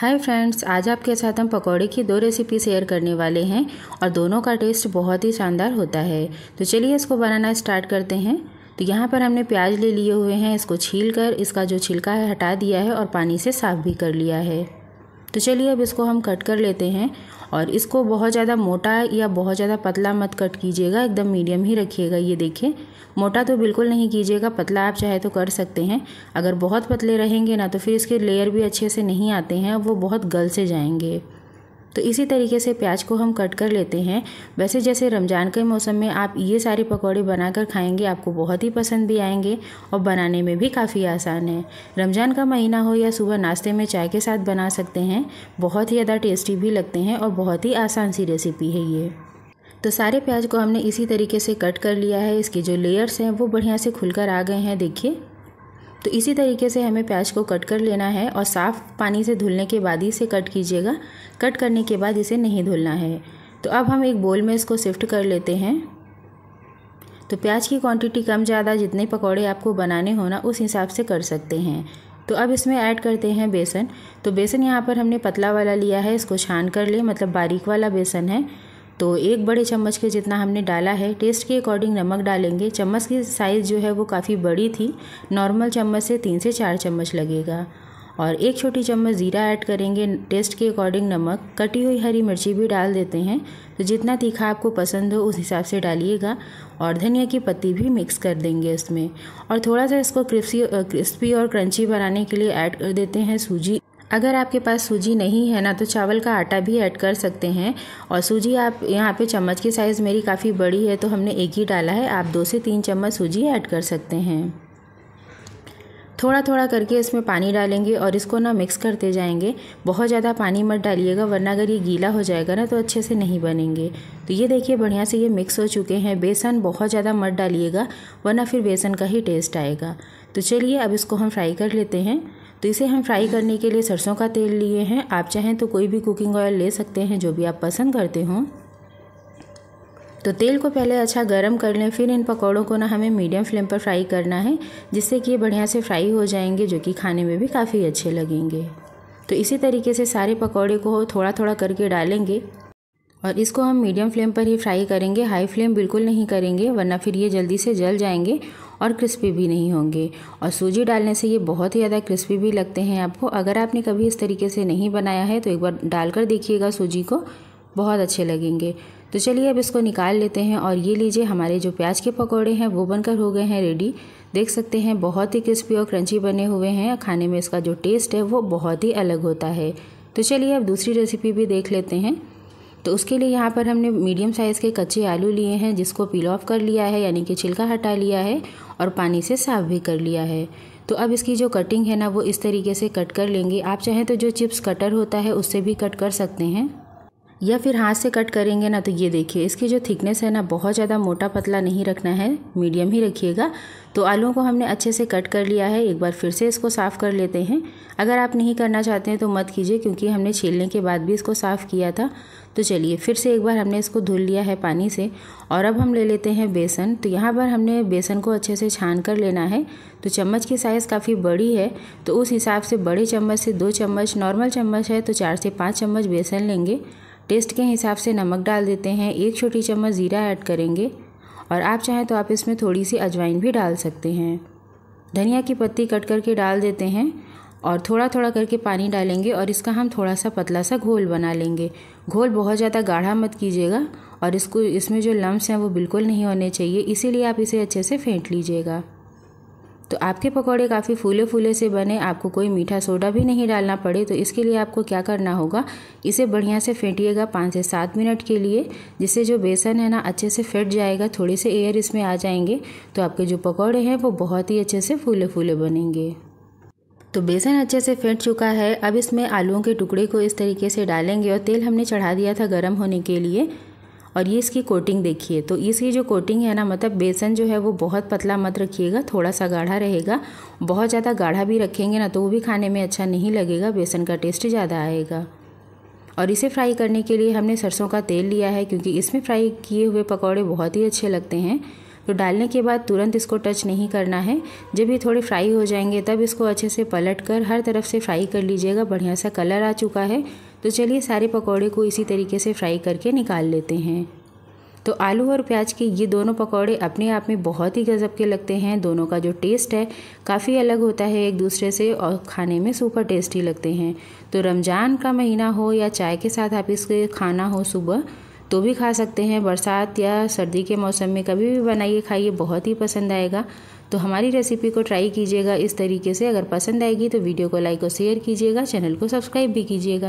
hi friends आज आपके साथ हम पकौड़े की दो रेसिपी शेयर करने वाले हैं और दोनों का टेस्ट बहुत ही शानदार होता है तो चलिए इसको बनाना स्टार्ट करते हैं तो यहाँ पर हमने प्याज ले लिए हुए हैं इसको छील कर इसका जो छिलका है हटा दिया है और पानी से साफ़ भी कर लिया है तो चलिए अब इसको हम कट कर लेते हैं और इसको बहुत ज़्यादा मोटा या बहुत ज़्यादा पतला मत कट कीजिएगा एकदम मीडियम ही रखिएगा ये देखिए मोटा तो बिल्कुल नहीं कीजिएगा पतला आप चाहे तो कर सकते हैं अगर बहुत पतले रहेंगे ना तो फिर इसके लेयर भी अच्छे से नहीं आते हैं वो बहुत गल से जाएंगे तो इसी तरीके से प्याज को हम कट कर लेते हैं वैसे जैसे रमज़ान के मौसम में आप ये सारे पकौड़े बनाकर खाएंगे आपको बहुत ही पसंद भी आएंगे और बनाने में भी काफ़ी आसान है रमज़ान का महीना हो या सुबह नाश्ते में चाय के साथ बना सकते हैं बहुत ही ज़्यादा टेस्टी भी लगते हैं और बहुत ही आसान सी रेसिपी है ये तो सारे प्याज को हमने इसी तरीके से कट कर लिया है इसके जो लेयर्स हैं वो बढ़िया से खुलकर आ गए हैं देखिए तो इसी तरीके से हमें प्याज को कट कर लेना है और साफ़ पानी से धुलने के बाद ही इसे कट कीजिएगा कट करने के बाद इसे नहीं धुलना है तो अब हम एक बोल में इसको शिफ्ट कर लेते हैं तो प्याज की क्वांटिटी कम ज़्यादा जितने पकौड़े आपको बनाने हो ना उस हिसाब से कर सकते हैं तो अब इसमें ऐड करते हैं बेसन तो बेसन यहाँ पर हमने पतला वाला लिया है इसको छान कर ले मतलब बारीक वाला बेसन है तो एक बड़े चम्मच के जितना हमने डाला है टेस्ट के अकॉर्डिंग नमक डालेंगे चम्मच की साइज़ जो है वो काफ़ी बड़ी थी नॉर्मल चम्मच से तीन से चार चम्मच लगेगा और एक छोटी चम्मच ज़ीरा ऐड करेंगे टेस्ट के अकॉर्डिंग नमक कटी हुई हरी मिर्ची भी डाल देते हैं तो जितना तीखा आपको पसंद हो उस हिसाब से डालिएगा और धनिया की पत्ती भी मिक्स कर देंगे इसमें और थोड़ा सा इसको क्रिस्पी क्रिस्पी और क्रंची बनाने के लिए ऐड कर देते हैं सूजी अगर आपके पास सूजी नहीं है ना तो चावल का आटा भी ऐड कर सकते हैं और सूजी आप यहाँ पे चम्मच की साइज़ मेरी काफ़ी बड़ी है तो हमने एक ही डाला है आप दो से तीन चम्मच सूजी ऐड कर सकते हैं थोड़ा थोड़ा करके इसमें पानी डालेंगे और इसको ना मिक्स करते जाएंगे बहुत ज़्यादा पानी मत डालिएगा वरना अगर ये गीला हो जाएगा ना तो अच्छे से नहीं बनेंगे तो ये देखिए बढ़िया से ये मिक्स हो चुके हैं बेसन बहुत ज़्यादा मत डालिएगा वरना फिर बेसन का ही टेस्ट आएगा तो चलिए अब इसको हम फ्राई कर लेते हैं तो इसे हम फ्राई करने के लिए सरसों का तेल लिए हैं आप चाहें तो कोई भी कुकिंग ऑयल ले सकते हैं जो भी आप पसंद करते हों तो तेल को पहले अच्छा गर्म कर लें फिर इन पकौड़ों को ना हमें मीडियम फ्लेम पर फ्राई करना है जिससे कि ये बढ़िया से फ्राई हो जाएंगे जो कि खाने में भी काफ़ी अच्छे लगेंगे तो इसी तरीके से सारे पकौड़े को थोड़ा थोड़ा करके डालेंगे और इसको हम मीडियम फ्लेम पर ही फ्राई करेंगे हाई फ्लेम बिल्कुल नहीं करेंगे वरना फिर ये जल्दी से जल जाएंगे और क्रिस्पी भी नहीं होंगे और सूजी डालने से ये बहुत ही ज़्यादा क्रिस्पी भी लगते हैं आपको अगर आपने कभी इस तरीके से नहीं बनाया है तो एक बार डाल देखिएगा सूजी को बहुत अच्छे लगेंगे तो चलिए अब इसको निकाल लेते हैं और ये लीजिए हमारे जो प्याज के पकौड़े हैं वो बनकर हो गए हैं रेडी देख सकते हैं बहुत ही क्रिस्पी और क्रंची बने हुए हैं खाने में इसका जो टेस्ट है वो बहुत ही अलग होता है तो चलिए अब दूसरी रेसिपी भी देख लेते हैं तो उसके लिए यहाँ पर हमने मीडियम साइज़ के कच्चे आलू लिए हैं जिसको पील ऑफ कर लिया है यानी कि छिलका हटा लिया है और पानी से साफ भी कर लिया है तो अब इसकी जो कटिंग है ना वो इस तरीके से कट कर लेंगे आप चाहें तो जो चिप्स कटर होता है उससे भी कट कर सकते हैं या फिर हाथ से कट करेंगे ना तो ये देखिए इसकी जो थिकनेस है ना बहुत ज़्यादा मोटा पतला नहीं रखना है मीडियम ही रखिएगा तो आलूओं को हमने अच्छे से कट कर लिया है एक बार फिर से इसको साफ़ कर लेते हैं अगर आप नहीं करना चाहते हैं तो मत कीजिए क्योंकि हमने छीलने के बाद भी इसको साफ़ किया था तो चलिए फिर से एक बार हमने इसको धुल लिया है पानी से और अब हम ले लेते हैं बेसन तो यहाँ पर हमने बेसन को अच्छे से छान कर लेना है तो चम्मच की साइज़ काफ़ी बड़ी है तो उस हिसाब से बड़े चम्मच से दो चम्मच नॉर्मल चम्मच है तो चार से पाँच चम्मच बेसन लेंगे टेस्ट के हिसाब से नमक डाल देते हैं एक छोटी चम्मच ज़ीरा ऐड करेंगे और आप चाहें तो आप इसमें थोड़ी सी अजवाइन भी डाल सकते हैं धनिया की पत्ती कट करके डाल देते हैं और थोड़ा थोड़ा करके पानी डालेंगे और इसका हम थोड़ा सा पतला सा घोल बना लेंगे घोल बहुत ज़्यादा गाढ़ा मत कीजिएगा और इसको इसमें जो लम्ब्स हैं वो बिल्कुल नहीं होने चाहिए इसीलिए आप इसे अच्छे से फेंट लीजिएगा तो आपके पकौड़े काफ़ी फूले फूले से बने आपको कोई मीठा सोडा भी नहीं डालना पड़े तो इसके लिए आपको क्या करना होगा इसे बढ़िया से फेंटिएगा पाँच से सात मिनट के लिए जिससे जो बेसन है ना अच्छे से फेंट जाएगा थोड़े से एयर इसमें आ जाएंगे तो आपके जो पकौड़े हैं वो बहुत ही अच्छे से फूले फूले बनेंगे तो बेसन अच्छे से फेंट चुका है अब इसमें आलूओं के टुकड़े को इस तरीके से डालेंगे और तेल हमने चढ़ा दिया था गर्म होने के लिए और ये इसकी कोटिंग देखिए तो इसकी जो कोटिंग है ना मतलब बेसन जो है वो बहुत पतला मत रखिएगा थोड़ा सा गाढ़ा रहेगा बहुत ज़्यादा गाढ़ा भी रखेंगे ना तो वो भी खाने में अच्छा नहीं लगेगा बेसन का टेस्ट ज़्यादा आएगा और इसे फ्राई करने के लिए हमने सरसों का तेल लिया है क्योंकि इसमें फ्राई किए हुए पकौड़े बहुत ही अच्छे लगते हैं तो डालने के बाद तुरंत इसको टच नहीं करना है जब ये थोड़े फ्राई हो जाएंगे तब इसको अच्छे से पलट कर हर तरफ से फ्राई कर लीजिएगा बढ़िया सा कलर आ चुका है तो चलिए सारे पकौड़े को इसी तरीके से फ्राई करके निकाल लेते हैं तो आलू और प्याज के ये दोनों पकौड़े अपने आप में बहुत ही गज़ब के लगते हैं दोनों का जो टेस्ट है काफ़ी अलग होता है एक दूसरे से और खाने में सुपर टेस्टी लगते हैं तो रमज़ान का महीना हो या चाय के साथ आप इसके खाना हो सुबह तो भी खा सकते हैं बरसात या सर्दी के मौसम में कभी भी बनाइए खाइए बहुत ही पसंद आएगा तो हमारी रेसिपी को ट्राई कीजिएगा इस तरीके से अगर पसंद आएगी तो वीडियो को लाइक और शेयर कीजिएगा चैनल को सब्सक्राइब भी कीजिएगा